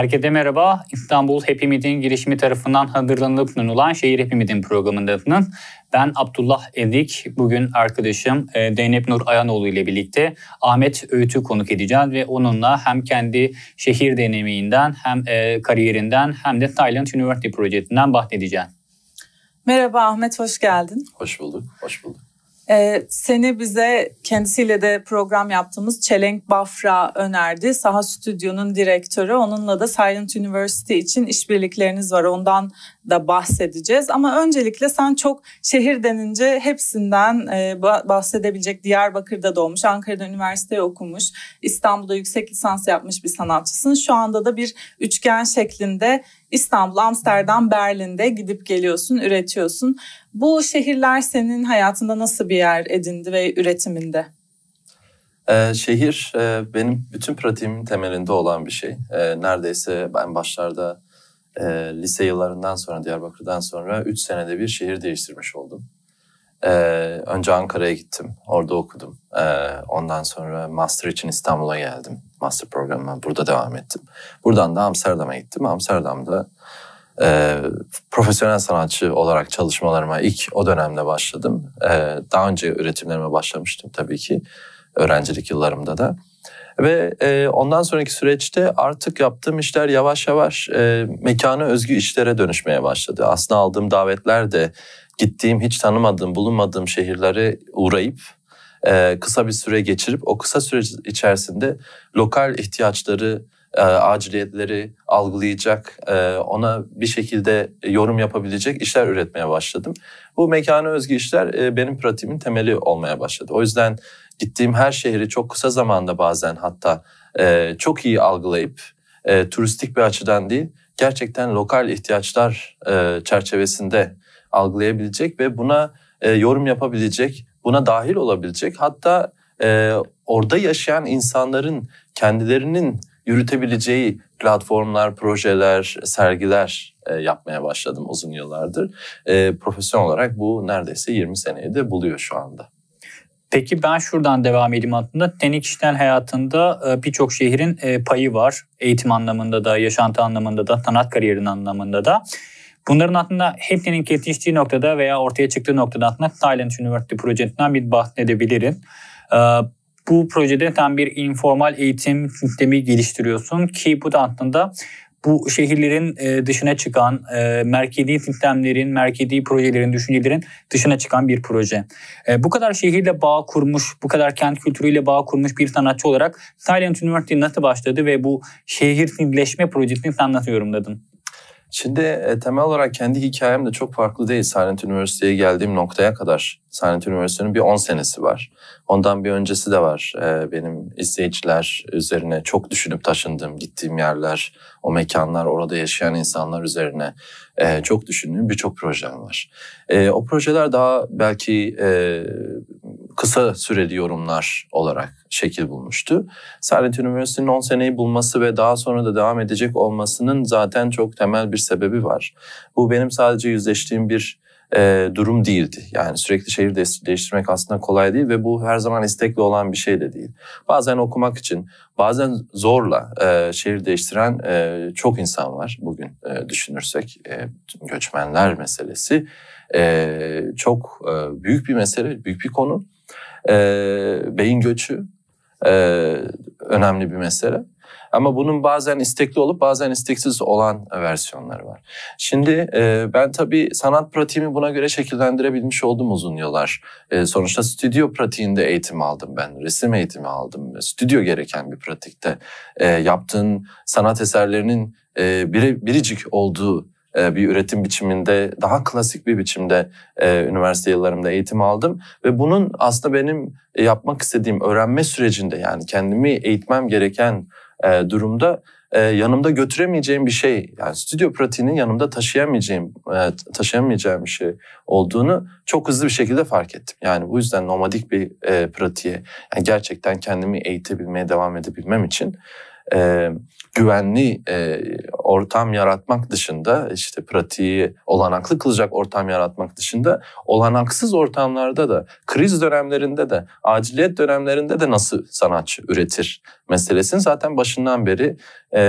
Herkese merhaba. İstanbul Happy Meeting girişimi tarafından hazırlanıp sunulan Şehir Happy Meeting programındasınız. Ben Abdullah Ezik. Bugün arkadaşım e, Zeynep Nur Ayanoğlu ile birlikte Ahmet Öğüt'ü konuk edeceğiz ve onunla hem kendi şehir deneyiminden hem e, kariyerinden hem de Silent University projesinden bahsedeceğim. Merhaba Ahmet, hoş geldin. Hoş bulduk, hoş bulduk. Ee, seni bize kendisiyle de program yaptığımız Çelenk Bafra önerdi. Saha Stüdyo'nun direktörü. Onunla da Silent University için işbirlikleriniz var. Ondan da bahsedeceğiz. Ama öncelikle sen çok şehir denince hepsinden e, bahsedebilecek Diyarbakır'da doğmuş, Ankara'da üniversite okumuş, İstanbul'da yüksek lisans yapmış bir sanatçısın. Şu anda da bir üçgen şeklinde İstanbul, Amsterdam, Berlin'de gidip geliyorsun, üretiyorsun. Bu şehirler senin hayatında nasıl bir yer edindi ve üretiminde? Ee, şehir e, benim bütün pratiğimin temelinde olan bir şey. E, neredeyse ben başlarda e, lise yıllarından sonra Diyarbakır'dan sonra 3 senede bir şehir değiştirmiş oldum. E, önce Ankara'ya gittim. Orada okudum. E, ondan sonra master için İstanbul'a geldim. Master programına burada devam ettim. Buradan da Amsterdam'a gittim. Amsterdam'da e, profesyonel sanatçı olarak çalışmalarıma ilk o dönemde başladım. E, daha önce üretimlerime başlamıştım tabii ki öğrencilik yıllarımda da. Ve e, ondan sonraki süreçte artık yaptığım işler yavaş yavaş e, mekana özgü işlere dönüşmeye başladı. Aslında aldığım davetler de gittiğim, hiç tanımadığım, bulunmadığım şehirlere uğrayıp e, kısa bir süre geçirip o kısa süre içerisinde lokal ihtiyaçları, e, aciliyetleri algılayacak, e, ona bir şekilde yorum yapabilecek işler üretmeye başladım. Bu mekana özgü işler e, benim pratiğimin temeli olmaya başladı. O yüzden gittiğim her şehri çok kısa zamanda bazen hatta e, çok iyi algılayıp e, turistik bir açıdan değil gerçekten lokal ihtiyaçlar e, çerçevesinde algılayabilecek ve buna e, yorum yapabilecek, buna dahil olabilecek hatta e, orada yaşayan insanların kendilerinin yürütebileceği platformlar, projeler, sergiler e, yapmaya başladım uzun yıllardır. E, profesyonel olarak bu neredeyse 20 seneyi de buluyor şu anda. Peki ben şuradan devam edeyim aslında. Senin kişisel hayatında e, birçok şehrin e, payı var. Eğitim anlamında da, yaşantı anlamında da, sanat kariyerin anlamında da. Bunların aslında hepsinin kesiştiği noktada veya ortaya çıktığı noktada aslında Silent University projesinden bir bahsedebilirim. E, bu projede tam bir informal eğitim sistemi geliştiriyorsun ki bu da aslında bu şehirlerin e, dışına çıkan e, merkezi sistemlerin, merkezi projelerin, düşüncelerin dışına çıkan bir proje. E, bu kadar şehirle bağ kurmuş, bu kadar kent kültürüyle bağ kurmuş bir sanatçı olarak Silent University nasıl başladı ve bu şehir şehirleşme projesini sen nasıl yorumladın? Şimdi e, temel olarak kendi hikayem de çok farklı değil. Silent Üniversiteye geldiğim noktaya kadar. Silent Üniversitesi'nin bir 10 senesi var. Ondan bir öncesi de var. E, benim izleyiciler üzerine çok düşünüp taşındığım, gittiğim yerler, o mekanlar, orada yaşayan insanlar üzerine e, çok düşündüğüm birçok projem var. E, o projeler daha belki e, kısa süreli yorumlar olarak şekil bulmuştu. Sarnet Üniversitesi'nin 10 seneyi bulması ve daha sonra da devam edecek olmasının zaten çok temel bir sebebi var. Bu benim sadece yüzleştiğim bir e, durum değildi. Yani sürekli şehir değiştirmek aslında kolay değil ve bu her zaman istekli olan bir şey de değil. Bazen okumak için, bazen zorla e, şehir değiştiren e, çok insan var bugün e, düşünürsek. E, göçmenler meselesi e, çok e, büyük bir mesele, büyük bir konu e, beyin göçü e, önemli bir mesele. Ama bunun bazen istekli olup bazen isteksiz olan versiyonları var. Şimdi e, ben tabii sanat pratiğimi buna göre şekillendirebilmiş oldum uzun yıllar. E, sonuçta stüdyo pratiğinde eğitim aldım ben. Resim eğitimi aldım. Stüdyo gereken bir pratikte. E, yaptığın sanat eserlerinin e, biri, biricik olduğu e, bir üretim biçiminde daha klasik bir biçimde e, üniversite yıllarımda eğitim aldım ve bunun aslında benim yapmak istediğim öğrenme sürecinde yani kendimi eğitmem gereken e, durumda yanımda götüremeyeceğim bir şey yani stüdyo pratiğinin yanımda taşıyamayacağım taşıyamayacağım bir şey olduğunu çok hızlı bir şekilde fark ettim. Yani bu yüzden nomadik bir pratiğe yani gerçekten kendimi eğitebilmeye devam edebilmem için e, güvenli e, ortam yaratmak dışında işte pratiği olanaklı kılacak ortam yaratmak dışında olanaksız ortamlarda da kriz dönemlerinde de aciliyet dönemlerinde de nasıl sanatçı üretir meselesini zaten başından beri e,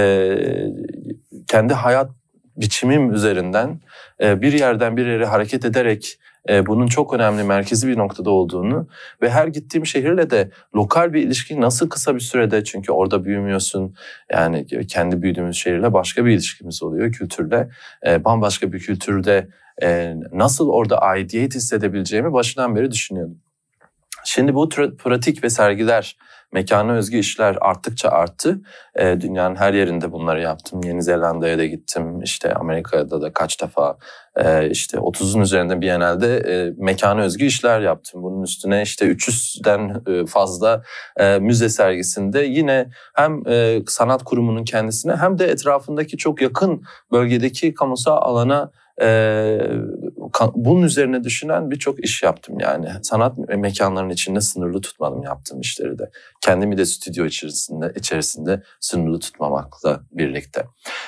kendi hayat biçimim üzerinden e, bir yerden bir yere hareket ederek e, bunun çok önemli merkezi bir noktada olduğunu ve her gittiğim şehirle de lokal bir ilişki nasıl kısa bir sürede çünkü orada büyümüyorsun yani kendi büyüdüğümüz şehirle başka bir ilişkimiz oluyor kültürle e, bambaşka bir kültürde e, nasıl orada aidiyet hissedebileceğimi başından beri düşünüyordum. Şimdi bu pratik ve sergiler mekana özgü işler arttıkça arttı. E, dünyanın her yerinde bunları yaptım. Yeni Zelanda'ya da gittim. İşte Amerika'da da kaç defa e, işte 30'un üzerinde bir genelde e, mekana özgü işler yaptım. Bunun üstüne işte 300'den e, fazla e, müze sergisinde yine hem e, sanat kurumunun kendisine hem de etrafındaki çok yakın bölgedeki kamusal alana e, bunun üzerine düşünen birçok iş yaptım yani. Sanat mekanlarının içinde sınırlı tutmadım yaptığım işleri de. Kendimi de stüdyo içerisinde içerisinde sınırlı tutmamakla birlikte.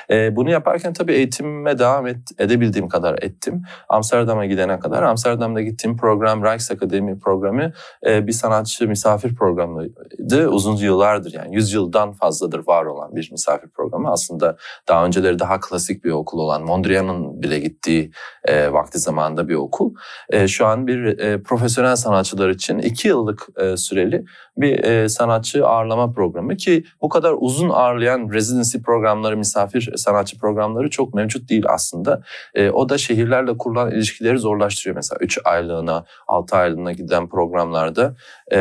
E, bunu yaparken tabii eğitimime devam et, edebildiğim kadar ettim. Amsterdam'a gidene kadar Amsterdam'da gittiğim program Rijks Akademi programı e, bir sanatçı misafir programıydı. Uzun yıllardır yani 100 yıldan fazladır var olan bir misafir programı. Aslında daha önceleri daha klasik bir okul olan Mondrian'ın bile gittiği e, vakti zaman zamanda bir okul. E, ee, şu an bir e, profesyonel sanatçılar için iki yıllık e, süreli bir e, sanatçı ağırlama programı ki bu kadar uzun ağırlayan residency programları, misafir sanatçı programları çok mevcut değil aslında. E, o da şehirlerle kurulan ilişkileri zorlaştırıyor. Mesela 3 aylığına, 6 aylığına giden programlarda e,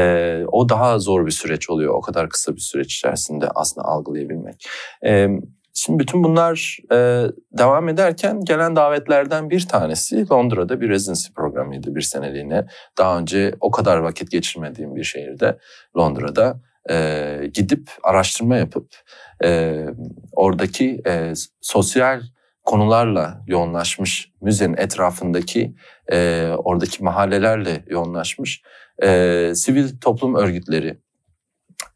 o daha zor bir süreç oluyor. O kadar kısa bir süreç içerisinde aslında algılayabilmek. Evet. Şimdi bütün bunlar e, devam ederken gelen davetlerden bir tanesi Londra'da bir residency programıydı bir seneliğine. Daha önce o kadar vakit geçirmediğim bir şehirde Londra'da e, gidip araştırma yapıp e, oradaki e, sosyal konularla yoğunlaşmış müzenin etrafındaki e, oradaki mahallelerle yoğunlaşmış e, sivil toplum örgütleri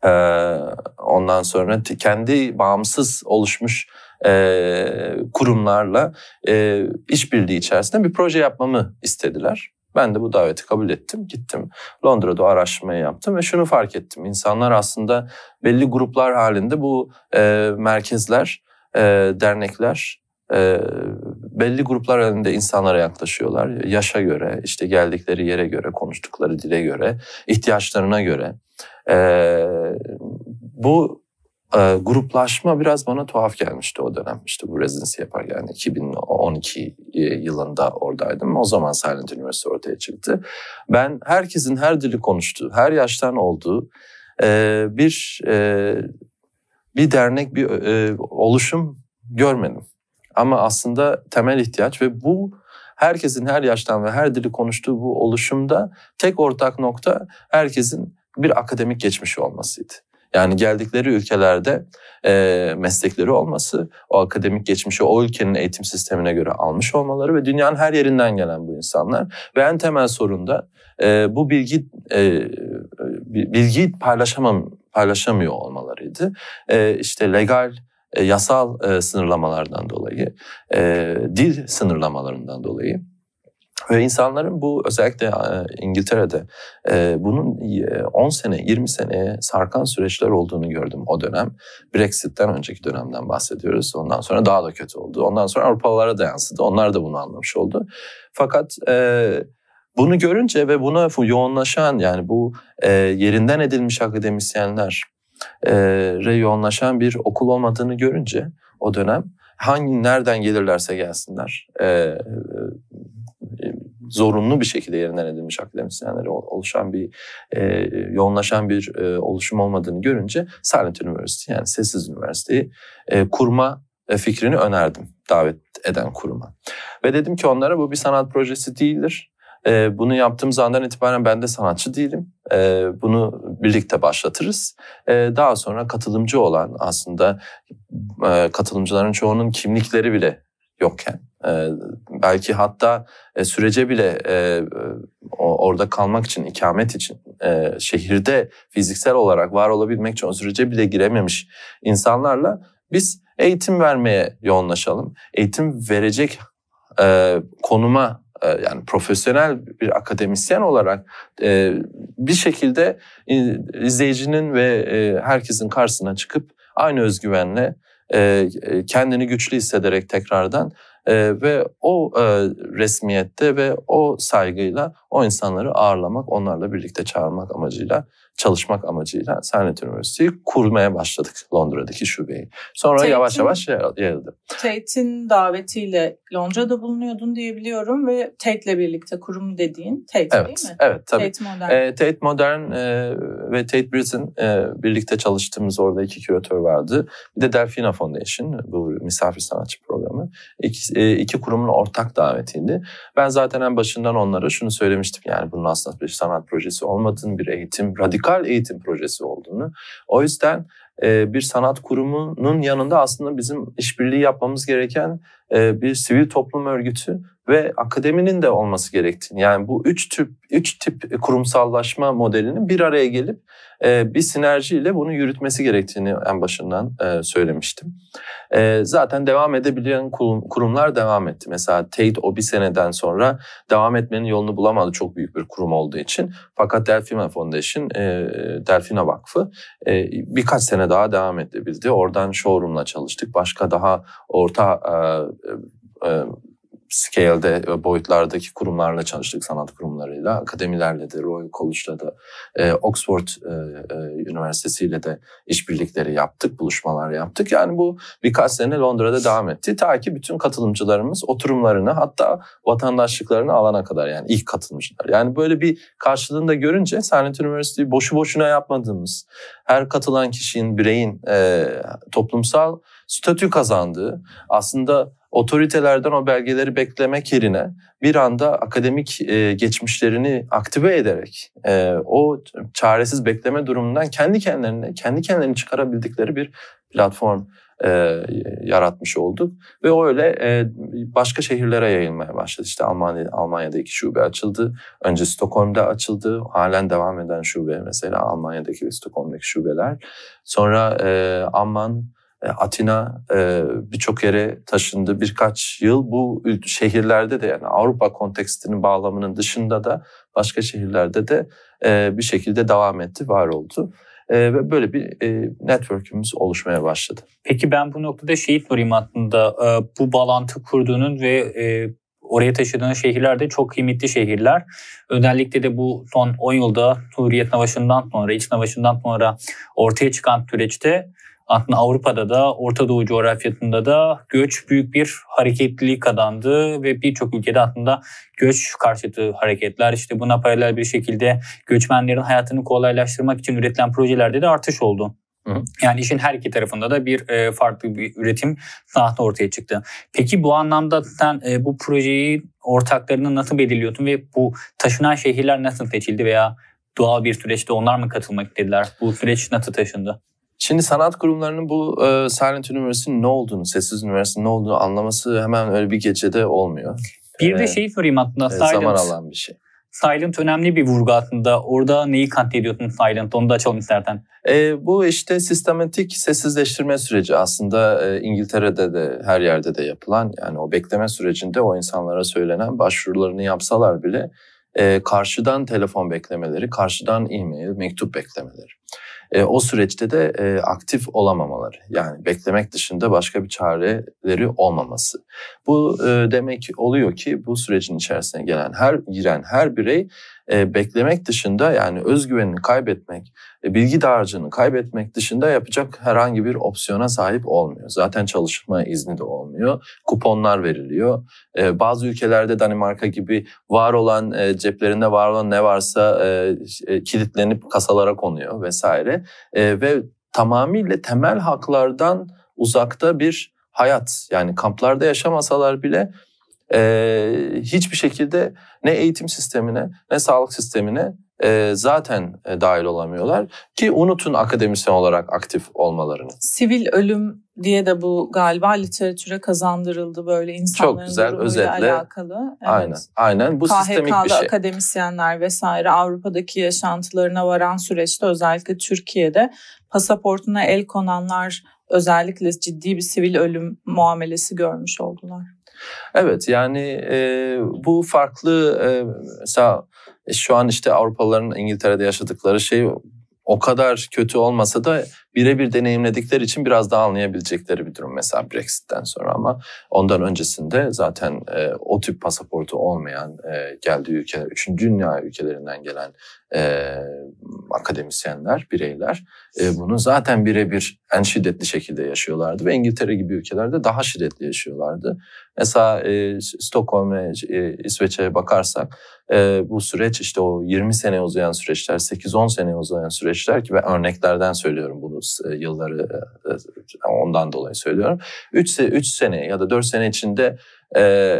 ee, ondan sonra kendi bağımsız oluşmuş e, kurumlarla e, işbirliği içerisinde bir proje yapmamı istediler. Ben de bu daveti kabul ettim. Gittim Londra'da araştırmayı yaptım ve şunu fark ettim. İnsanlar aslında belli gruplar halinde bu e, merkezler, e, dernekler e, belli gruplar halinde insanlara yaklaşıyorlar. Yaşa göre, işte geldikleri yere göre, konuştukları dile göre, ihtiyaçlarına göre. Ee, bu e, gruplaşma biraz bana tuhaf gelmişti o dönem. İşte bu rezidansı yaparken yani 2012 e, yılında oradaydım. O zaman Silent Üniversite ortaya çıktı. Ben herkesin her dili konuştuğu, her yaştan olduğu e, ee, bir e, bir dernek, bir e, oluşum görmedim. Ama aslında temel ihtiyaç ve bu herkesin her yaştan ve her dili konuştuğu bu oluşumda tek ortak nokta herkesin bir akademik geçmişi olmasıydı. Yani geldikleri ülkelerde e, meslekleri olması, o akademik geçmişi o ülkenin eğitim sistemine göre almış olmaları ve dünyanın her yerinden gelen bu insanlar ve en temel sorun da e, bu bilgi e, e bilgiyi paylaşamam paylaşamıyor olmalarıydı. E, işte legal e, yasal e, sınırlamalardan dolayı, e, dil sınırlamalarından dolayı ve insanların bu özellikle İngiltere'de e, bunun 10 e, sene 20 seneye sarkan süreçler olduğunu gördüm o dönem. Brexit'ten önceki dönemden bahsediyoruz. Ondan sonra daha da kötü oldu. Ondan sonra Avrupalılara da yansıdı. Onlar da bunu anlamış oldu. Fakat e, bunu görünce ve buna yoğunlaşan yani bu yerinden edilmiş akademisyenler re yoğunlaşan bir okul olmadığını görünce o dönem hangi nereden gelirlerse gelsinler zorunlu bir şekilde yerinden edilmiş akademisyenlere oluşan bir e, yoğunlaşan bir e, oluşum olmadığını görünce Silent University yani sessiz üniversiteyi e, kurma e, fikrini önerdim davet eden kuruma. Ve dedim ki onlara bu bir sanat projesi değildir. E, bunu yaptığımız andan itibaren ben de sanatçı değilim. E, bunu birlikte başlatırız. E, daha sonra katılımcı olan aslında e, katılımcıların çoğunun kimlikleri bile yokken ee, belki hatta e, sürece bile e, e, orada kalmak için, ikamet için, şehirde fiziksel olarak var olabilmek için o sürece bile girememiş insanlarla biz eğitim vermeye yoğunlaşalım. Eğitim verecek konuma yani profesyonel bir akademisyen olarak bir şekilde izleyicinin ve herkesin karşısına çıkıp aynı özgüvenle kendini güçlü hissederek tekrardan ve o resmiyette ve o saygıyla o insanları ağırlamak, onlarla birlikte çağırmak amacıyla, çalışmak amacıyla Sernet Üniversitesi'yi kurmaya başladık Londra'daki şubeyi. Sonra Tate'in, yavaş yavaş yayıldı. Tate'in davetiyle Londra'da bulunuyordun diyebiliyorum ve Tate'le birlikte kurum dediğin Tate evet, değil mi? Evet, tabii. Tate Modern. E, Tate Modern e, ve Tate Britain e, birlikte çalıştığımız orada iki küratör vardı. Bir de Delfina Foundation, bu misafir sanatçı programı. İki, e, iki kurumun ortak davetiydi. Ben zaten en başından onlara şunu söylemiştim söylemiştim. Yani bunun aslında bir sanat projesi olmadığını, bir eğitim, radikal eğitim projesi olduğunu. O yüzden bir sanat kurumunun yanında aslında bizim işbirliği yapmamız gereken e, bir sivil toplum örgütü ve akademinin de olması gerektiğini yani bu üç tip üç tip kurumsallaşma modelinin bir araya gelip e, bir sinerjiyle bunu yürütmesi gerektiğini en başından e, söylemiştim. Zaten devam edebilen kurumlar devam etti. Mesela Tate o bir seneden sonra devam etmenin yolunu bulamadı çok büyük bir kurum olduğu için. Fakat Delfina Foundation, Delfina Vakfı birkaç sene daha devam edebildi. Oradan showroom'la çalıştık. Başka daha orta e, e, scale'de ve boyutlardaki kurumlarla çalıştık, sanat kurumlarıyla, akademilerle de, Royal College'la da, e, Oxford e, e, Üniversitesi'yle de işbirlikleri yaptık, buluşmalar yaptık. Yani bu birkaç sene Londra'da devam etti. Ta ki bütün katılımcılarımız oturumlarını hatta vatandaşlıklarını alana kadar yani ilk katılmışlar. Yani böyle bir karşılığını da görünce Sanet Üniversitesi'yi boşu boşuna yapmadığımız, her katılan kişinin, bireyin e, toplumsal statü kazandığı, aslında otoritelerden o belgeleri beklemek yerine bir anda akademik e, geçmişlerini aktive ederek e, o çaresiz bekleme durumundan kendi kendilerine kendi kendilerini çıkarabildikleri bir platform e, yaratmış olduk ve o öyle e, başka şehirlere yayılmaya başladı. İşte Almanya Almanya'da iki şube açıldı. Önce Stockholm'da açıldı. Halen devam eden şube mesela Almanya'daki ve Stockholm'daki şubeler. Sonra e, Amman e, Atina e, birçok yere taşındı. Birkaç yıl bu şehirlerde de yani Avrupa kontekstinin bağlamının dışında da başka şehirlerde de e, bir şekilde devam etti, var oldu. Ve böyle bir network'ümüz oluşmaya başladı. Peki ben bu noktada şehit sorayım aslında. Bu bağlantı kurduğunun ve oraya taşıdığın şehirler de çok kıymetli şehirler. Özellikle de bu son 10 yılda Suriye Savaşı'ndan sonra, İç Savaşı'ndan sonra ortaya çıkan süreçte aslında Avrupa'da da Orta Doğu coğrafyasında da göç büyük bir hareketlilik kazandı ve birçok ülkede aslında göç karşıtı hareketler işte buna paralel bir şekilde göçmenlerin hayatını kolaylaştırmak için üretilen projelerde de artış oldu. Yani işin her iki tarafında da bir e, farklı bir üretim sahne ortaya çıktı. Peki bu anlamda sen e, bu projeyi ortaklarını nasıl belirliyordun ve bu taşınan şehirler nasıl seçildi veya doğal bir süreçte onlar mı katılmak istediler? Bu süreç nasıl taşındı? Şimdi sanat kurumlarının bu e, Silent Üniversitesi'nin ne olduğunu, sessiz üniversitenin ne olduğunu anlaması hemen öyle bir gecede olmuyor. Bir ee, de şey sorayım aslında. E, Silent, zaman alan bir şey. Silent önemli bir vurgu aslında. Orada neyi kastediyorsun Silent? Onu da açalım istersen. E, bu işte sistematik sessizleştirme süreci aslında e, İngiltere'de de her yerde de yapılan yani o bekleme sürecinde o insanlara söylenen başvurularını yapsalar bile e, karşıdan telefon beklemeleri, karşıdan e-mail, mektup beklemeleri e, o süreçte de e, aktif olamamaları yani beklemek dışında başka bir çareleri olmaması. Bu e, demek oluyor ki bu sürecin içerisine gelen her giren her birey e, beklemek dışında yani özgüvenini kaybetmek, e, bilgi dağarcığını kaybetmek dışında yapacak herhangi bir opsiyona sahip olmuyor. Zaten çalışma izni de olmuyor. Kuponlar veriliyor. E, bazı ülkelerde Danimarka gibi var olan e, ceplerinde var olan ne varsa e, e kilitlenip kasalara konuyor vesaire. E, ve tamamıyla temel haklardan uzakta bir hayat yani kamplarda yaşamasalar bile e, hiçbir şekilde ne eğitim sistemine ne sağlık sistemine e, zaten e, dahil olamıyorlar ki unutun akademisyen olarak aktif olmalarını. Sivil ölüm diye de bu galiba literatüre kazandırıldı böyle insanların Çok güzel özetle. alakalı. Evet. Aynen. Aynen bu KHK'da sistemik bir şey. akademisyenler vesaire Avrupa'daki yaşantılarına varan süreçte özellikle Türkiye'de pasaportuna el konanlar özellikle ciddi bir sivil ölüm muamelesi görmüş oldular. Evet yani e, bu farklı e, mesela şu an işte Avrupalıların İngiltere'de yaşadıkları şey o kadar kötü olmasa da birebir deneyimledikleri için biraz daha anlayabilecekleri bir durum mesela Brexit'ten sonra ama ondan öncesinde zaten e, o tip pasaportu olmayan e, geldiği ülkeler, üçüncü dünya ülkelerinden gelen e, akademisyenler, bireyler e, bunu zaten birebir en şiddetli şekilde yaşıyorlardı ve İngiltere gibi ülkelerde daha şiddetli yaşıyorlardı. Mesela e, Stockholm ve e, İsveç'e bakarsak e, bu süreç işte o 20 sene uzayan süreçler, 8-10 sene uzayan süreçler ki ben örneklerden söylüyorum bunu e, yılları e, e, ondan dolayı söylüyorum. 3 3 sene ya da 4 sene içinde e,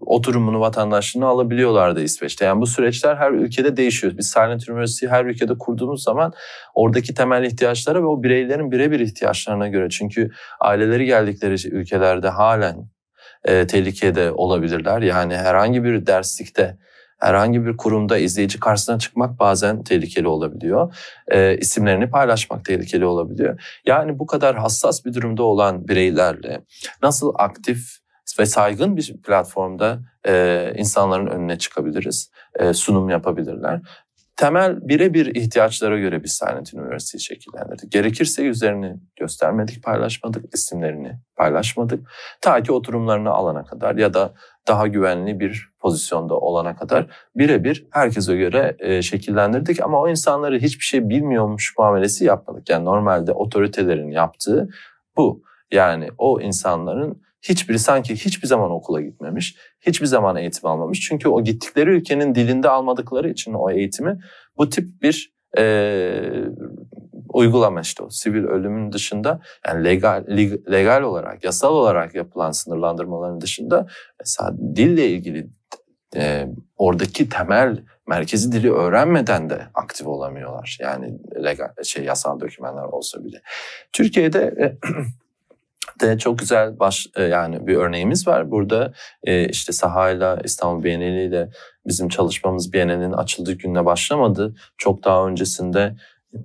oturumunu vatandaşlığını alabiliyorlardı İsveç'te. Yani bu süreçler her ülkede değişiyor. Biz Silent University her ülkede kurduğumuz zaman oradaki temel ihtiyaçlara ve o bireylerin birebir ihtiyaçlarına göre. Çünkü aileleri geldikleri ülkelerde halen e, tehlikede olabilirler. Yani herhangi bir derslikte herhangi bir kurumda izleyici karşısına çıkmak bazen tehlikeli olabiliyor. E, isimlerini paylaşmak tehlikeli olabiliyor. Yani bu kadar hassas bir durumda olan bireylerle nasıl aktif ve saygın bir platformda e, insanların önüne çıkabiliriz, e, sunum yapabilirler temel birebir ihtiyaçlara göre biz Silent Üniversiteyi şekillendirdik. Gerekirse yüzlerini göstermedik, paylaşmadık, isimlerini paylaşmadık. Ta ki oturumlarını alana kadar ya da daha güvenli bir pozisyonda olana kadar birebir herkese göre e, şekillendirdik ama o insanları hiçbir şey bilmiyormuş muamelesi yapmadık. Yani normalde otoritelerin yaptığı bu. Yani o insanların hiçbiri sanki hiçbir zaman okula gitmemiş, hiçbir zaman eğitim almamış. Çünkü o gittikleri ülkenin dilinde almadıkları için o eğitimi bu tip bir e, uygulama işte o sivil ölümün dışında yani legal, legal olarak, yasal olarak yapılan sınırlandırmaların dışında mesela dille ilgili e, oradaki temel merkezi dili öğrenmeden de aktif olamıyorlar. Yani legal şey yasal dokümanlar olsa bile. Türkiye'de e, de çok güzel baş e, yani bir örneğimiz var. Burada e, işte sahayla İstanbul Bienali ile bizim çalışmamız Bienali'nin açıldığı gününe başlamadı. Çok daha öncesinde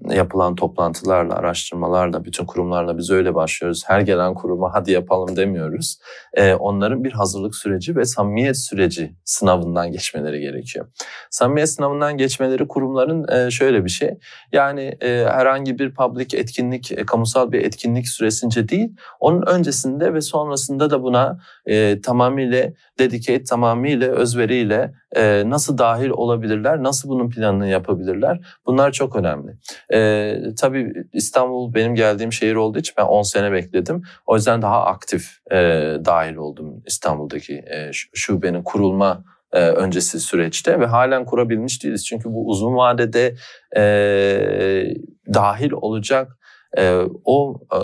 yapılan toplantılarla, araştırmalarla, bütün kurumlarla biz öyle başlıyoruz. Her gelen kuruma hadi yapalım demiyoruz. Ee, onların bir hazırlık süreci ve samimiyet süreci sınavından geçmeleri gerekiyor. Samimiyet sınavından geçmeleri kurumların e, şöyle bir şey. Yani e, herhangi bir public etkinlik, e, kamusal bir etkinlik süresince değil, onun öncesinde ve sonrasında da buna e, tamamıyla dedicate, tamamıyla özveriyle e, nasıl dahil olabilirler, nasıl bunun planını yapabilirler? Bunlar çok önemli. E, tabii İstanbul benim geldiğim şehir olduğu için ben 10 sene bekledim. O yüzden daha aktif e, dahil oldum İstanbul'daki e, şubenin kurulma e, öncesi süreçte ve halen kurabilmiş değiliz. Çünkü bu uzun vadede e, dahil olacak e, o e,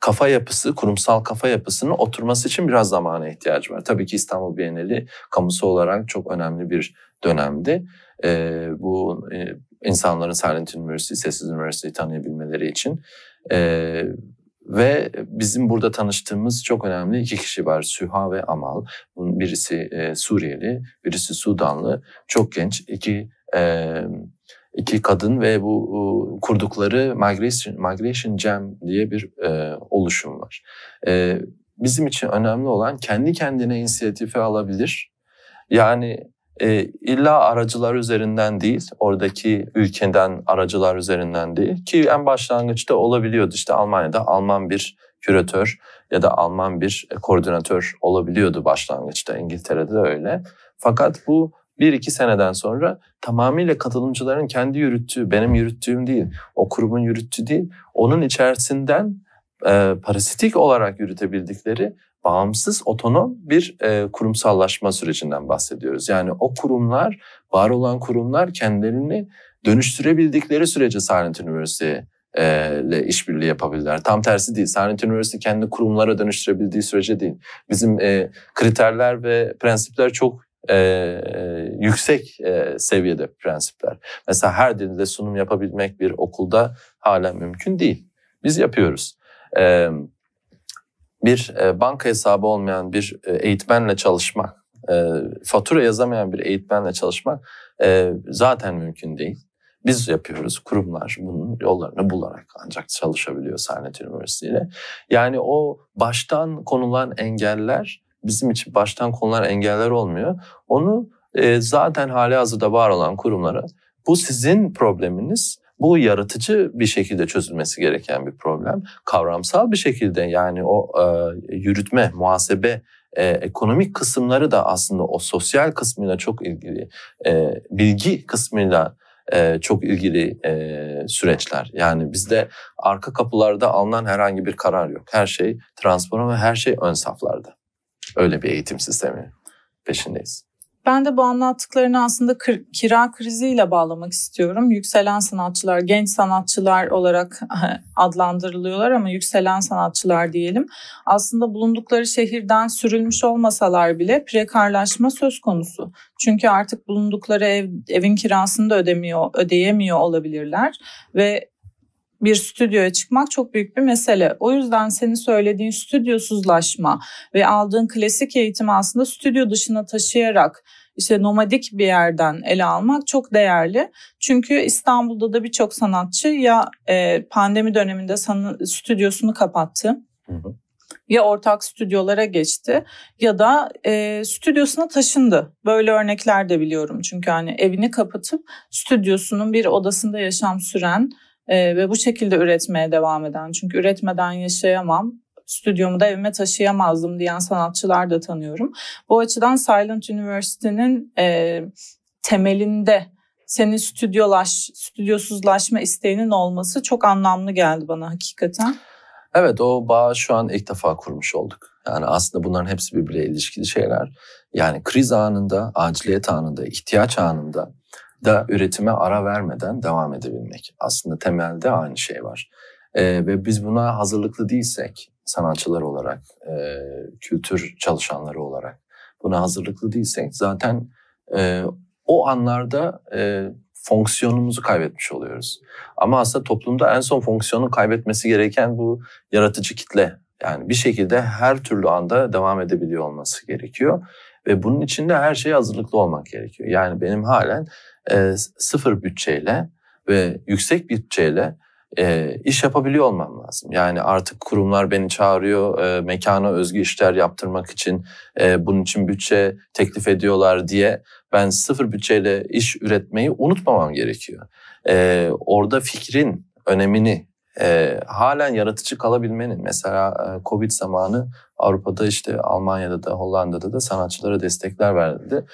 kafa yapısı, kurumsal kafa yapısının oturması için biraz zamana ihtiyacı var. Tabii ki İstanbul Bienali kamusu olarak çok önemli bir dönemdi. E, bu e, insanların Silent University, Sessiz Üniversiteyi tanıyabilmeleri için. E, ve bizim burada tanıştığımız çok önemli iki kişi var. Süha ve Amal. Bunun birisi e, Suriyeli, birisi Sudanlı. Çok genç iki e, iki kadın ve bu e, kurdukları Migration, Migration Jam diye bir e, oluşum var. E, bizim için önemli olan kendi kendine inisiyatifi alabilir. Yani e, illa aracılar üzerinden değil, oradaki ülkeden aracılar üzerinden değil ki en başlangıçta olabiliyordu işte Almanya'da Alman bir küratör ya da Alman bir koordinatör olabiliyordu başlangıçta İngiltere'de de öyle. Fakat bu bir iki seneden sonra tamamıyla katılımcıların kendi yürüttüğü, benim yürüttüğüm değil, o kurumun yürüttüğü değil, onun içerisinden e, parasitik olarak yürütebildikleri bağımsız, otonom bir e, kurumsallaşma sürecinden bahsediyoruz. Yani o kurumlar, var olan kurumlar kendilerini dönüştürebildikleri sürece Sarnıt Üniversitesi e, ile işbirliği yapabilirler. Tam tersi değil. Sarnıt Üniversitesi kendi kurumlara dönüştürebildiği sürece değil. Bizim e, kriterler ve prensipler çok e, yüksek e, seviyede prensipler. Mesela her dilde sunum yapabilmek bir okulda hala mümkün değil. Biz yapıyoruz. Evet bir e, banka hesabı olmayan bir e, eğitmenle çalışmak, e, fatura yazamayan bir eğitmenle çalışmak e, zaten mümkün değil. Biz yapıyoruz, kurumlar bunun yollarını bularak ancak çalışabiliyor Sarnet Üniversitesi ile. Yani o baştan konulan engeller bizim için baştan konulan engeller olmuyor. Onu zaten hali hazırda var olan kurumlara bu sizin probleminiz bu yaratıcı bir şekilde çözülmesi gereken bir problem. Kavramsal bir şekilde yani o e, yürütme, muhasebe e, ekonomik kısımları da aslında o sosyal kısmıyla çok ilgili, e, bilgi kısmıyla e, çok ilgili e, süreçler. Yani bizde arka kapılarda alınan herhangi bir karar yok. Her şey transparan ve her şey ön saflarda. Öyle bir eğitim sistemi peşindeyiz. Ben de bu anlattıklarını aslında kira kriziyle bağlamak istiyorum. Yükselen sanatçılar, genç sanatçılar olarak adlandırılıyorlar ama yükselen sanatçılar diyelim. Aslında bulundukları şehirden sürülmüş olmasalar bile prekarlaşma söz konusu. Çünkü artık bulundukları ev, evin kirasını da ödemiyor, ödeyemiyor olabilirler ve bir stüdyoya çıkmak çok büyük bir mesele. O yüzden senin söylediğin stüdyosuzlaşma ve aldığın klasik eğitim aslında stüdyo dışına taşıyarak işte nomadik bir yerden ele almak çok değerli. Çünkü İstanbul'da da birçok sanatçı ya e, pandemi döneminde stüdyosunu kapattı. ya ortak stüdyolara geçti ya da e, stüdyosuna taşındı. Böyle örnekler de biliyorum çünkü hani evini kapatıp stüdyosunun bir odasında yaşam süren e, ve bu şekilde üretmeye devam eden çünkü üretmeden yaşayamam stüdyomu da evime taşıyamazdım diyen sanatçılar da tanıyorum. Bu açıdan Silent University'nin e, temelinde senin stüdyolaş, stüdyosuzlaşma isteğinin olması çok anlamlı geldi bana hakikaten. Evet o bağ şu an ilk defa kurmuş olduk. Yani aslında bunların hepsi birbirine ilişkili şeyler. Yani kriz anında, aciliyet anında, ihtiyaç anında da üretime ara vermeden devam edebilmek. Aslında temelde aynı şey var. E, ve biz buna hazırlıklı değilsek sanatçılar olarak, e, kültür çalışanları olarak buna hazırlıklı değilsek zaten e, o anlarda e, fonksiyonumuzu kaybetmiş oluyoruz. Ama aslında toplumda en son fonksiyonu kaybetmesi gereken bu yaratıcı kitle. Yani bir şekilde her türlü anda devam edebiliyor olması gerekiyor. Ve bunun için de her şeye hazırlıklı olmak gerekiyor. Yani benim halen e, sıfır bütçeyle ve yüksek bütçeyle e, iş yapabiliyor olmam lazım. Yani artık kurumlar beni çağırıyor e, mekana özgü işler yaptırmak için e, bunun için bütçe teklif ediyorlar diye ben sıfır bütçeyle iş üretmeyi unutmamam gerekiyor. E, orada fikrin önemini e, halen yaratıcı kalabilmenin mesela e, Covid zamanı Avrupa'da işte Almanya'da da Hollanda'da da sanatçılara destekler verildi.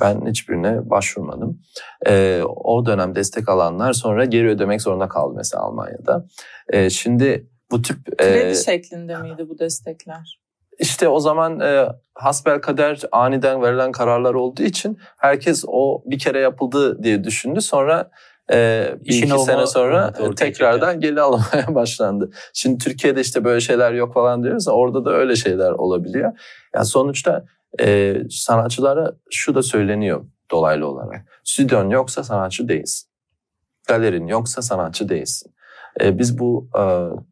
Ben hiçbirine başvurmadım. E, o dönem destek alanlar sonra geri ödemek zorunda kaldı mesela Almanya'da. E, şimdi bu tip... E, Kredi e, şeklinde miydi bu destekler? İşte o zaman e, hasbel kader aniden verilen kararlar olduğu için herkes o bir kere yapıldı diye düşündü. Sonra ee, e, bir iki olma, sene sonra doğru, tekrardan geri alamaya başlandı. Şimdi Türkiye'de işte böyle şeyler yok falan diyoruz orada da öyle şeyler olabiliyor. Yani sonuçta e, sanatçılara şu da söyleniyor dolaylı olarak. Stüdyon yoksa sanatçı değilsin. Galerin yoksa sanatçı değilsin. E, biz bu e,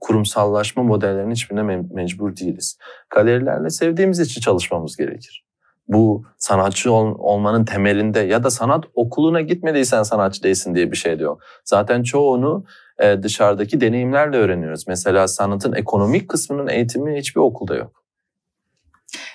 kurumsallaşma modellerinin hiçbirine mecbur değiliz. Galerilerle sevdiğimiz için çalışmamız gerekir bu sanatçı ol, olmanın temelinde ya da sanat okuluna gitmediysen sanatçı değilsin diye bir şey diyor. Zaten çoğunu e, dışarıdaki deneyimlerle öğreniyoruz. Mesela sanatın ekonomik kısmının eğitimi hiçbir okulda yok.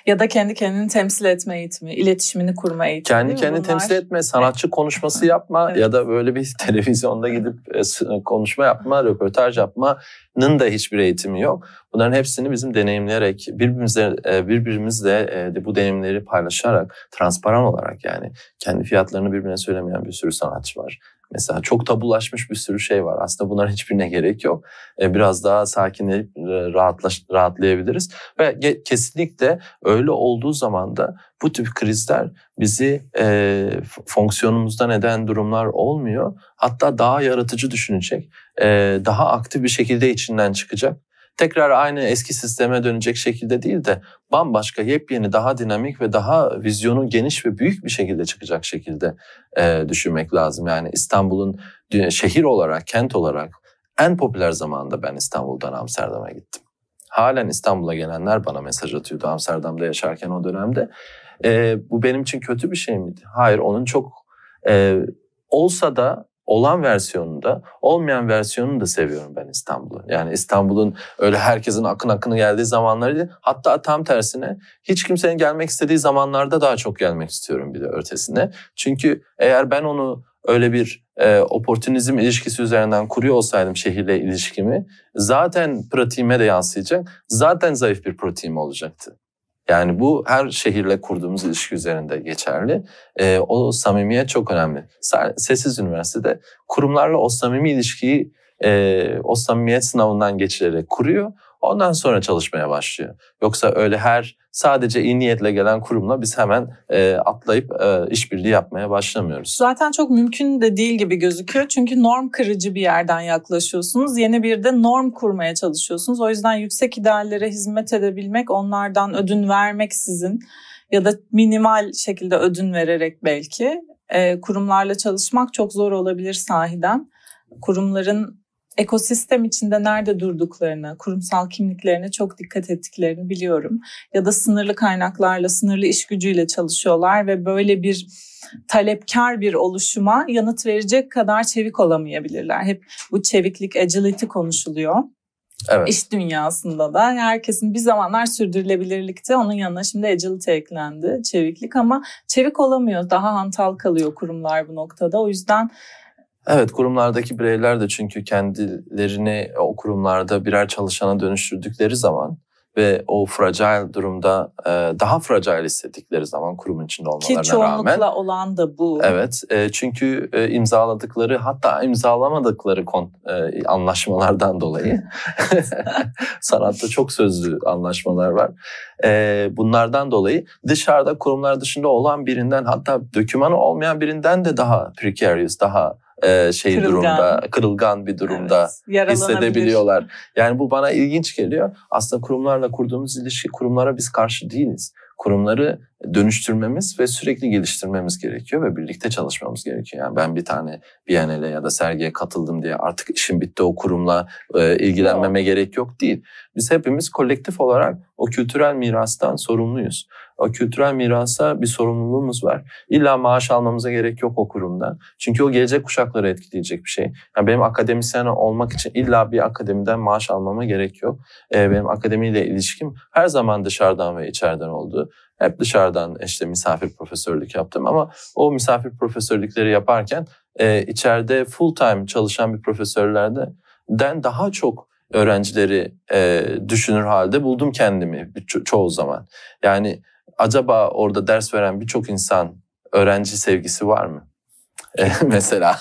Ya da kendi kendini temsil etme eğitimi, iletişimini kurma eğitimi. Kendi kendini temsil etme, sanatçı konuşması yapma evet. ya da böyle bir televizyonda gidip e, konuşma yapma, röportaj yapmanın da hiçbir eğitimi yok. Bunların hepsini bizim deneyimleyerek, e, birbirimizle, birbirimizle bu deneyimleri paylaşarak, transparan olarak yani kendi fiyatlarını birbirine söylemeyen bir sürü sanatçı var. Mesela çok tabulaşmış bir sürü şey var. Aslında bunların hiçbirine gerek yok. E, biraz daha sakinleyip e, rahatlaş, rahatlayabiliriz. Ve kesinlikle öyle olduğu zaman da bu tip krizler bizi e, fonksiyonumuzda neden durumlar olmuyor. Hatta daha yaratıcı düşünecek, e, daha aktif bir şekilde içinden çıkacak tekrar aynı eski sisteme dönecek şekilde değil de bambaşka, yepyeni, daha dinamik ve daha vizyonu geniş ve büyük bir şekilde çıkacak şekilde e, düşünmek lazım. Yani İstanbul'un şehir olarak, kent olarak en popüler zamanda ben İstanbul'dan Amsterdam'a gittim. Halen İstanbul'a gelenler bana mesaj atıyordu Amsterdam'da yaşarken o dönemde. E, bu benim için kötü bir şey miydi? Hayır, onun çok... E, olsa da olan versiyonunu da olmayan versiyonunu da seviyorum ben İstanbul'u. Yani İstanbul'un öyle herkesin akın akını geldiği zamanları değil. Hatta tam tersine hiç kimsenin gelmek istediği zamanlarda daha çok gelmek istiyorum bir de ötesine. Çünkü eğer ben onu öyle bir e, oportunizm ilişkisi üzerinden kuruyor olsaydım şehirle ilişkimi zaten pratiğime de yansıyacak. Zaten zayıf bir pratiğim olacaktı. Yani bu her şehirle kurduğumuz ilişki üzerinde geçerli. E, o samimiyet çok önemli. Sessiz Üniversitede kurumlarla o samimi ilişkiyi e, o samimiyet sınavından geçilerek kuruyor. Ondan sonra çalışmaya başlıyor. Yoksa öyle her sadece iyi niyetle gelen kurumla biz hemen e, atlayıp e, işbirliği yapmaya başlamıyoruz. Zaten çok mümkün de değil gibi gözüküyor. Çünkü norm kırıcı bir yerden yaklaşıyorsunuz. Yeni bir de norm kurmaya çalışıyorsunuz. O yüzden yüksek ideallere hizmet edebilmek, onlardan ödün vermek sizin ya da minimal şekilde ödün vererek belki e, kurumlarla çalışmak çok zor olabilir sahiden. Kurumların ekosistem içinde nerede durduklarını, kurumsal kimliklerine çok dikkat ettiklerini biliyorum. Ya da sınırlı kaynaklarla, sınırlı iş gücüyle çalışıyorlar ve böyle bir talepkar bir oluşuma yanıt verecek kadar çevik olamayabilirler. Hep bu çeviklik, agility konuşuluyor. Evet. İş dünyasında da herkesin bir zamanlar sürdürülebilirlikte onun yanına şimdi agility eklendi, çeviklik ama çevik olamıyor. Daha hantal kalıyor kurumlar bu noktada. O yüzden Evet kurumlardaki bireyler de çünkü kendilerini o kurumlarda birer çalışana dönüştürdükleri zaman ve o fragile durumda e, daha fragile hissettikleri zaman kurumun içinde olmalarına Ki çoğunlukla rağmen. çoğunlukla olan da bu. Evet e, çünkü e, imzaladıkları hatta imzalamadıkları anlaşmalardan dolayı sanatta çok sözlü anlaşmalar var. Bunlardan dolayı dışarıda kurumlar dışında olan birinden hatta dökümanı olmayan birinden de daha precarious, daha e, şey kırılgan. durumda, kırılgan bir durumda evet, hissedebiliyorlar. Yani bu bana ilginç geliyor. Aslında kurumlarla kurduğumuz ilişki kurumlara biz karşı değiliz. Kurumları dönüştürmemiz ve sürekli geliştirmemiz gerekiyor ve birlikte çalışmamız gerekiyor. Yani ben bir tane Biennale ya da sergiye katıldım diye artık işim bitti o kurumla e, ilgilenmeme gerek yok değil. Biz hepimiz kolektif olarak o kültürel mirastan sorumluyuz. O kültürel mirasa bir sorumluluğumuz var. İlla maaş almamıza gerek yok o kurumdan. Çünkü o gelecek kuşakları etkileyecek bir şey. Yani benim akademisyen olmak için illa bir akademiden maaş almama gerek yok. Ee, benim akademiyle ilişkim her zaman dışarıdan ve içeriden oldu. Hep dışarıdan işte misafir profesörlük yaptım ama o misafir profesörlükleri yaparken e, içeride full time çalışan bir profesörlerde den daha çok öğrencileri e, düşünür halde buldum kendimi ço- çoğu zaman. Yani acaba orada ders veren birçok insan öğrenci sevgisi var mı? mesela.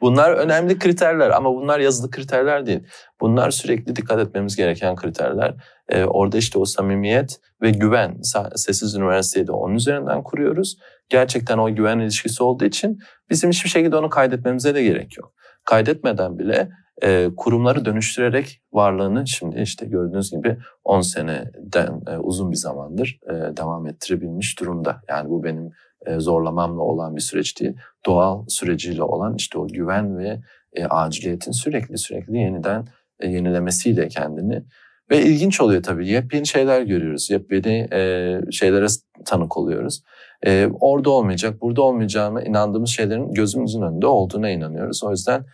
Bunlar önemli kriterler ama bunlar yazılı kriterler değil. Bunlar sürekli dikkat etmemiz gereken kriterler. Ee, orada işte o samimiyet ve güven. Sessiz Üniversiteyi de onun üzerinden kuruyoruz. Gerçekten o güven ilişkisi olduğu için bizim hiçbir şekilde onu kaydetmemize de gerek yok. Kaydetmeden bile e, kurumları dönüştürerek varlığını şimdi işte gördüğünüz gibi 10 seneden e, uzun bir zamandır e, devam ettirebilmiş durumda. Yani bu benim e, zorlamamla olan bir süreç değil. Doğal süreciyle olan işte o güven ve e, aciliyetin sürekli sürekli yeniden e, yenilemesiyle kendini ve ilginç oluyor tabii. Yepyeni şeyler görüyoruz. Yepyeni e, şeylere tanık oluyoruz. E, orada olmayacak, burada olmayacağına inandığımız şeylerin gözümüzün önünde olduğuna inanıyoruz. O yüzden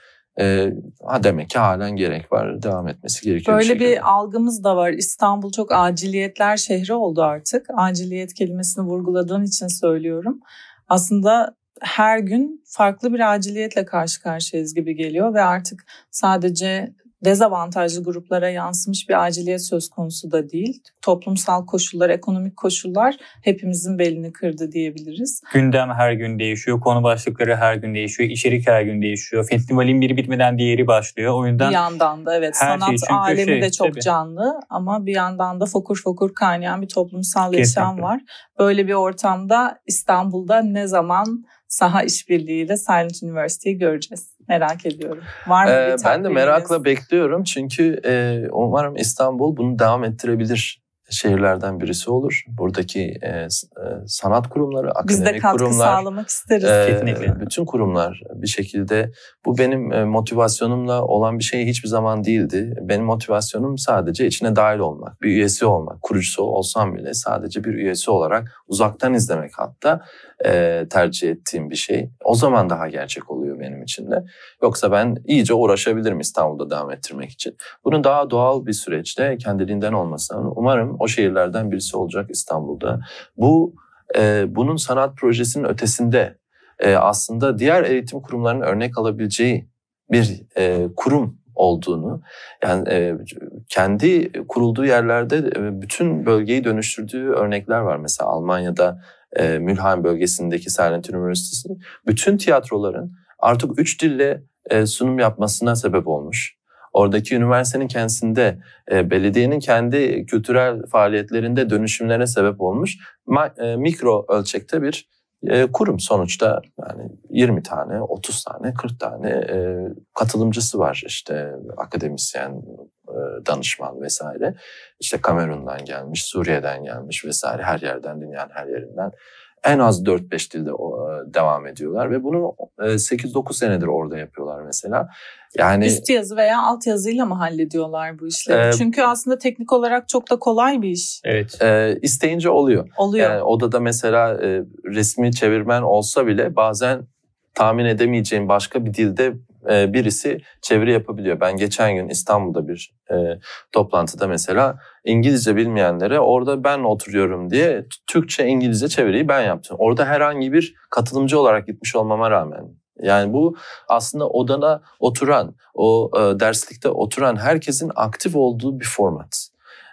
e, ha demek ki halen gerek var, devam etmesi gerekiyor. Böyle bir, bir algımız da var. İstanbul çok aciliyetler şehri oldu artık. Aciliyet kelimesini vurguladığın için söylüyorum. Aslında her gün farklı bir aciliyetle karşı karşıyayız gibi geliyor ve artık sadece dezavantajlı gruplara yansımış bir aciliyet söz konusu da değil. Toplumsal koşullar, ekonomik koşullar hepimizin belini kırdı diyebiliriz. Gündem her gün değişiyor, konu başlıkları her gün değişiyor, içerik her gün değişiyor. Festivalin biri bitmeden diğeri başlıyor. O yüzden bir yandan da evet şey sanat şey, alemi şey, de çok tabii. canlı ama bir yandan da fokur fokur kaynayan bir toplumsal Kesinlikle. yaşam var. Böyle bir ortamda İstanbul'da ne zaman saha işbirliğiyle Silent University'yi göreceğiz. Merak ediyorum. Var mı ee, bir Ben de merakla bekliyorum çünkü e, umarım İstanbul bunu devam ettirebilir şehirlerden birisi olur. Buradaki e, e sanat kurumları, akademik kurumlar. Biz de katkı kurumlar, sağlamak isteriz. E, Bütün kurumlar bir şekilde bu benim e, motivasyonumla olan bir şey hiçbir zaman değildi. Benim motivasyonum sadece içine dahil olmak, bir üyesi olmak. Kurucusu olsam bile sadece bir üyesi olarak uzaktan izlemek hatta e, tercih ettiğim bir şey. O zaman daha gerçek oluyor benim için de. Yoksa ben iyice uğraşabilirim İstanbul'da devam ettirmek için. Bunun daha doğal bir süreçte kendiliğinden olmasını umarım o şehirlerden birisi olacak İstanbul'da. Bu e, bunun sanat projesinin ötesinde e, aslında diğer eğitim kurumlarının örnek alabileceği bir e, kurum olduğunu yani e, kendi kurulduğu yerlerde e, bütün bölgeyi dönüştürdüğü örnekler var. Mesela Almanya'da e, Mülheim bölgesindeki Sernet Üniversitesi bütün tiyatroların artık üç dille e, sunum yapmasına sebep olmuş. Oradaki üniversitenin kendisinde, e, belediyenin kendi kültürel faaliyetlerinde dönüşümlere sebep olmuş Ma, e, mikro ölçekte bir e, kurum. Sonuçta yani 20 tane, 30 tane, 40 tane e, katılımcısı var işte akademisyen, e, danışman vesaire. İşte Kamerun'dan gelmiş, Suriye'den gelmiş vesaire her yerden dünyanın her yerinden en az 4-5 dilde e, devam ediyorlar ve bunu 8-9 e, senedir orada yapıyorlar mesela. Yani üst yazı veya alt yazıyla mı hallediyorlar bu işleri? E, Çünkü aslında teknik olarak çok da kolay bir iş. Evet. E, isteyince oluyor. Oluyor. Yani odada mesela e, resmi çevirmen olsa bile bazen tahmin edemeyeceğin başka bir dilde e, birisi çeviri yapabiliyor. Ben geçen gün İstanbul'da bir e, toplantıda mesela İngilizce bilmeyenlere orada ben oturuyorum diye Türkçe İngilizce çeviriyi ben yaptım. Orada herhangi bir katılımcı olarak gitmiş olmama rağmen yani bu aslında odana oturan, o e, derslikte oturan herkesin aktif olduğu bir format.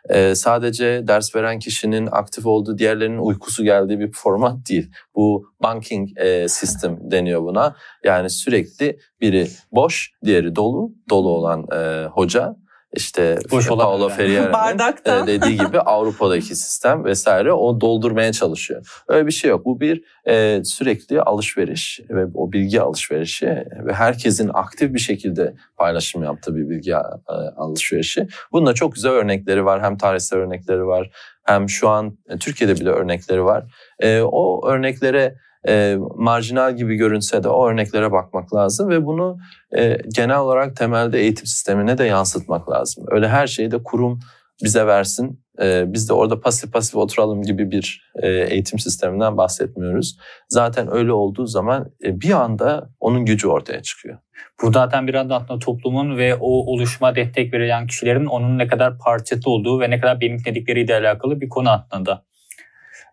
Ee, sadece ders veren kişinin aktif olduğu diğerlerinin uykusu geldiği bir format değil. Bu banking e, sistem deniyor buna. Yani sürekli biri boş, diğeri dolu. Dolu olan e, hoca işte Boş Paulo Ferreira'nın e, dediği gibi Avrupa'daki sistem vesaire o doldurmaya çalışıyor. Öyle bir şey yok. Bu bir e, sürekli alışveriş ve o bilgi alışverişi ve herkesin aktif bir şekilde paylaşım yaptığı bir bilgi e, alışverişi. da çok güzel örnekleri var. Hem tarihsel örnekleri var hem şu an e, Türkiye'de bile örnekleri var. E, o örneklere e, marjinal gibi görünse de o örneklere bakmak lazım ve bunu e, genel olarak temelde eğitim sistemine de yansıtmak lazım. Öyle her şeyi de kurum bize versin, e, biz de orada pasif pasif oturalım gibi bir e, eğitim sisteminden bahsetmiyoruz. Zaten öyle olduğu zaman e, bir anda onun gücü ortaya çıkıyor. Bu zaten bir anda toplumun ve o oluşuma destek verilen kişilerin onun ne kadar parçası olduğu ve ne kadar benimledikleriyle alakalı bir konu aslında.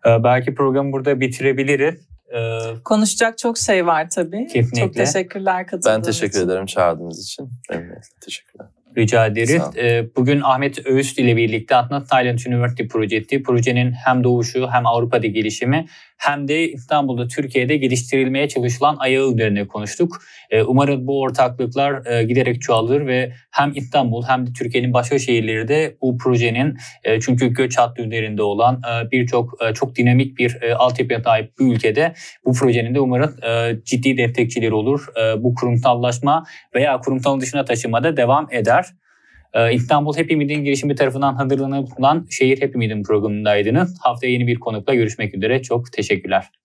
E, belki programı burada bitirebiliriz. Ee, Konuşacak çok şey var tabii. Kesinlikle. Çok teşekkürler katıldığınız için. Ben teşekkür için. ederim çağırdığınız için. Memnuniyetle teşekkürler. Rica ederiz. Ee, bugün Ahmet Öğüst ile birlikte Atlas Silent University projesi, projenin hem doğuşu hem Avrupa'da gelişimi hem de İstanbul'da Türkiye'de geliştirilmeye çalışılan ayağı üzerine konuştuk. E, umarım bu ortaklıklar e, giderek çoğalır ve hem İstanbul hem de Türkiye'nin başka şehirleri de bu projenin e, çünkü göç hattı üzerinde olan birçok çok dinamik bir altyapıya sahip bir ülkede bu projenin de umarım ciddi destekçileri olur. Bu kurumsallaşma veya kurumsal dışına taşımada devam eder. Ee, İstanbul Happy Meal'in girişimi tarafından hazırlanan Şehir Happy Meal'in programındaydınız. Haftaya yeni bir konukla görüşmek üzere. Çok teşekkürler.